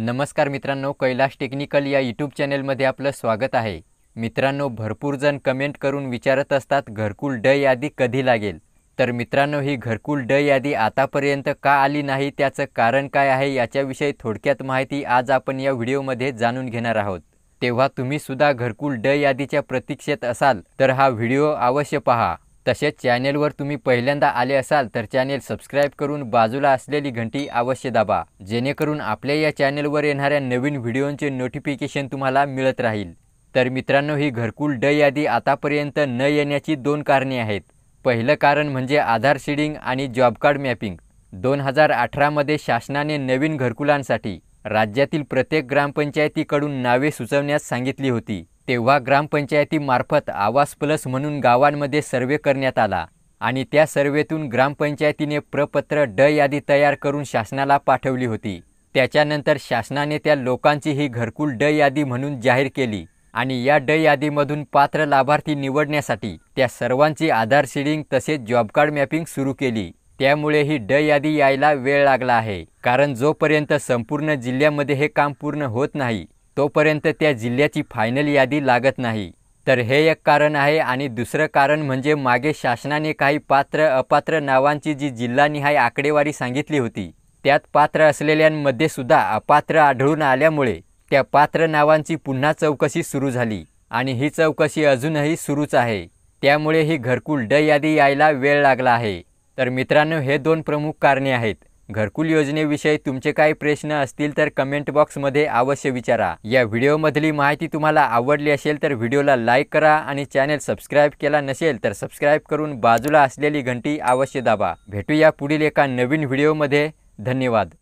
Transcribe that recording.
नमस्कार मित्रांनो कैलाश टेक्निकल या यूट्यूब चॅनेलमध्ये आपलं स्वागत आहे मित्रांनो भरपूर जण कमेंट करून विचारत असतात घरकुल ड यादी कधी लागेल तर मित्रांनो ही घरकुल ड यादी आतापर्यंत का आली नाही त्याचं कारण काय आहे याच्याविषयी थोडक्यात माहिती आज आपण या व्हिडिओमध्ये जाणून घेणार आहोत तेव्हा तुम्ही सुद्धा घरकुल ड यादीच्या प्रतीक्षेत असाल तर हा व्हिडिओ अवश्य पहा तसेच चॅनेलवर तुम्ही पहिल्यांदा आले असाल तर चॅनेल सबस्क्राईब करून बाजूला असलेली घंटी अवश्य दाबा जेणेकरून आपल्या या चॅनेलवर येणाऱ्या नवीन व्हिडिओंचे नोटिफिकेशन तुम्हाला मिळत राहील तर मित्रांनो ही घरकुल ड यादी आतापर्यंत न येण्याची दोन कारणे आहेत पहिलं कारण म्हणजे आधार शिडिंग आणि जॉब कार्ड मॅपिंग दोन हजार अठरामध्ये शासनाने नवीन घरकुलांसाठी राज्यातील प्रत्येक ग्रामपंचायतीकडून नावे सुचवण्यास सांगितली होती तेव्हा ग्रामपंचायतीमार्फत आवास प्लस म्हणून गावांमध्ये सर्वे करण्यात आला आणि त्या सर्वेतून ग्रामपंचायतीने प्रपत्र ड यादी तयार करून शासनाला पाठवली होती त्याच्यानंतर शासनाने त्या लोकांची ही घरकुल ड यादी म्हणून जाहीर केली आणि या ड यादीमधून पात्र लाभार्थी निवडण्यासाठी त्या सर्वांची आधार सीडिंग तसेच जॉब कार्ड मॅपिंग सुरू केली त्यामुळे ही ड यादी यायला वेळ लागला आहे कारण जोपर्यंत संपूर्ण जिल्ह्यामध्ये हे काम पूर्ण होत नाही तोपर्यंत त्या जिल्ह्याची फायनल यादी लागत नाही तर हे एक कारण आहे आणि दुसरं कारण म्हणजे मागे शासनाने काही पात्र अपात्र नावांची जी जिल्हानिहाय आकडेवारी सांगितली होती त्यात पात्र असलेल्यांमध्ये सुद्धा अपात्र आढळून आल्यामुळे त्या पात्र नावांची पुन्हा चौकशी सुरू झाली आणि ही चौकशी अजूनही सुरूच आहे त्यामुळे ही घरकुल ड यादी यायला वेळ लागला आहे तर मित्रांनो हे दोन प्रमुख कारणे आहेत घरकुल योजनेविषयी तुमचे काही प्रश्न असतील तर कमेंट बॉक्समध्ये अवश्य विचारा या व्हिडिओमधली माहिती तुम्हाला आवडली असेल तर व्हिडिओला लाईक करा आणि चॅनल सबस्क्राईब केला नसेल तर सबस्क्राईब करून बाजूला असलेली घंटी अवश्य दाबा भेटूया पुढील एका नवीन व्हिडिओमध्ये धन्यवाद